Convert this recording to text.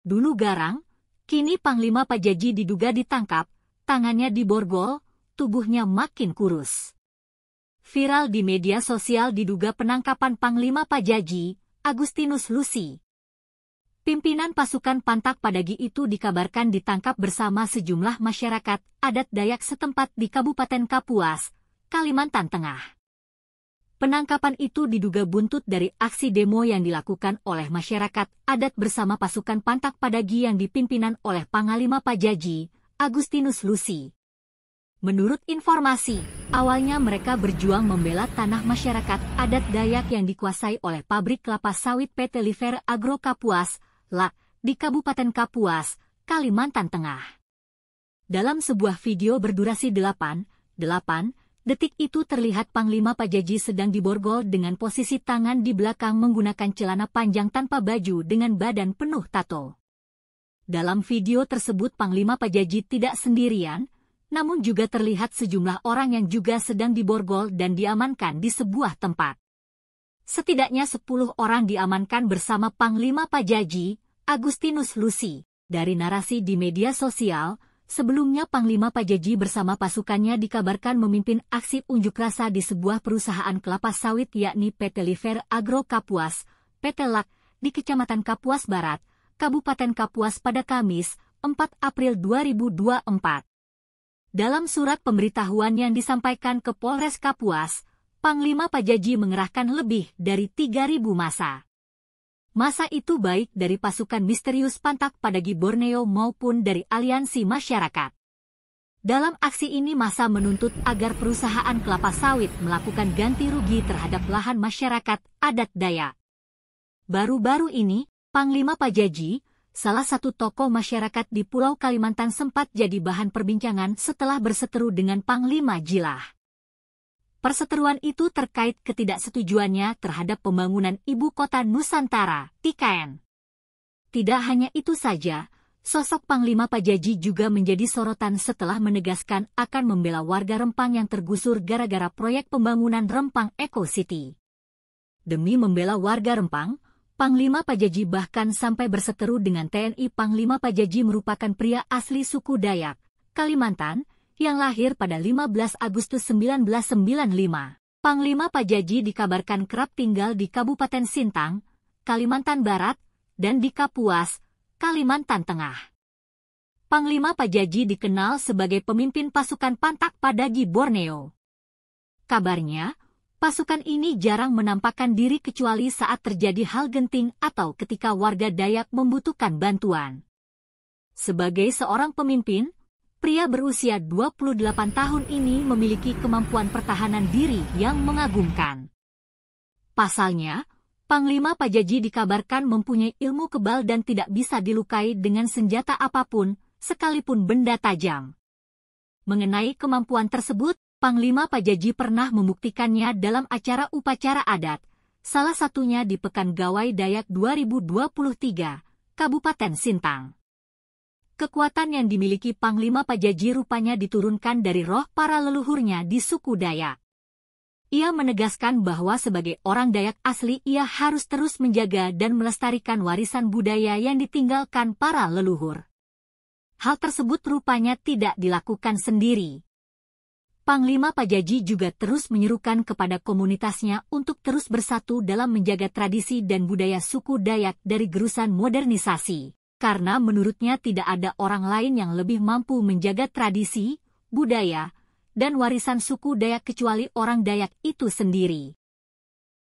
Dulu garang, kini Panglima Pajaji diduga ditangkap, tangannya diborgol, tubuhnya makin kurus. Viral di media sosial diduga penangkapan Panglima Pajaji, Agustinus Lusi. Pimpinan pasukan Pantak Padagi itu dikabarkan ditangkap bersama sejumlah masyarakat adat Dayak setempat di Kabupaten Kapuas, Kalimantan Tengah. Penangkapan itu diduga buntut dari aksi demo yang dilakukan oleh masyarakat adat bersama pasukan pantak padagi yang dipimpinan oleh Pangalima Pajaji, Agustinus Lusi. Menurut informasi, awalnya mereka berjuang membela tanah masyarakat adat Dayak yang dikuasai oleh pabrik kelapa sawit PT Liver Agro Kapuas, LA, di Kabupaten Kapuas, Kalimantan Tengah. Dalam sebuah video berdurasi 8, 8 Detik itu terlihat Panglima Pajaji sedang diborgol dengan posisi tangan di belakang menggunakan celana panjang tanpa baju dengan badan penuh tato. Dalam video tersebut Panglima Pajaji tidak sendirian, namun juga terlihat sejumlah orang yang juga sedang diborgol dan diamankan di sebuah tempat. Setidaknya 10 orang diamankan bersama Panglima Pajaji, Agustinus Lusi. Dari narasi di media sosial, Sebelumnya Panglima Pajaji bersama pasukannya dikabarkan memimpin aksi unjuk rasa di sebuah perusahaan kelapa sawit yakni PT Liver Agro Kapuas, PT LAK, di Kecamatan Kapuas Barat, Kabupaten Kapuas pada Kamis, 4 April 2024. Dalam surat pemberitahuan yang disampaikan ke Polres Kapuas, Panglima Pajaji mengerahkan lebih dari 3.000 masa. Masa itu baik dari pasukan misterius Pantak pada Borneo maupun dari aliansi masyarakat. Dalam aksi ini masa menuntut agar perusahaan kelapa sawit melakukan ganti rugi terhadap lahan masyarakat adat daya. Baru-baru ini, Panglima Pajaji, salah satu tokoh masyarakat di Pulau Kalimantan sempat jadi bahan perbincangan setelah berseteru dengan Panglima Jilah. Perseteruan itu terkait ketidaksetujuannya terhadap pembangunan ibu kota Nusantara, TKN. Tidak hanya itu saja, sosok Panglima Pajaji juga menjadi sorotan setelah menegaskan akan membela warga Rempang yang tergusur gara-gara proyek pembangunan Rempang Eco City. Demi membela warga Rempang, Panglima Pajaji bahkan sampai berseteru dengan TNI Panglima Pajaji merupakan pria asli suku Dayak, Kalimantan, yang lahir pada 15 Agustus 1995. Panglima Pajaji dikabarkan kerap tinggal di Kabupaten Sintang, Kalimantan Barat, dan di Kapuas, Kalimantan Tengah. Panglima Pajaji dikenal sebagai pemimpin pasukan Pantak Padagi Borneo. Kabarnya, pasukan ini jarang menampakkan diri kecuali saat terjadi hal genting atau ketika warga Dayak membutuhkan bantuan. Sebagai seorang pemimpin, pria berusia 28 tahun ini memiliki kemampuan pertahanan diri yang mengagumkan. Pasalnya, Panglima Pajaji dikabarkan mempunyai ilmu kebal dan tidak bisa dilukai dengan senjata apapun, sekalipun benda tajam. Mengenai kemampuan tersebut, Panglima Pajaji pernah membuktikannya dalam acara upacara adat, salah satunya di Pekan Gawai Dayak 2023, Kabupaten Sintang kekuatan yang dimiliki Panglima Pajaji rupanya diturunkan dari roh para leluhurnya di suku Dayak. Ia menegaskan bahwa sebagai orang Dayak asli ia harus terus menjaga dan melestarikan warisan budaya yang ditinggalkan para leluhur. Hal tersebut rupanya tidak dilakukan sendiri. Panglima Pajaji juga terus menyerukan kepada komunitasnya untuk terus bersatu dalam menjaga tradisi dan budaya suku Dayak dari gerusan modernisasi karena menurutnya tidak ada orang lain yang lebih mampu menjaga tradisi, budaya, dan warisan suku Dayak kecuali orang Dayak itu sendiri.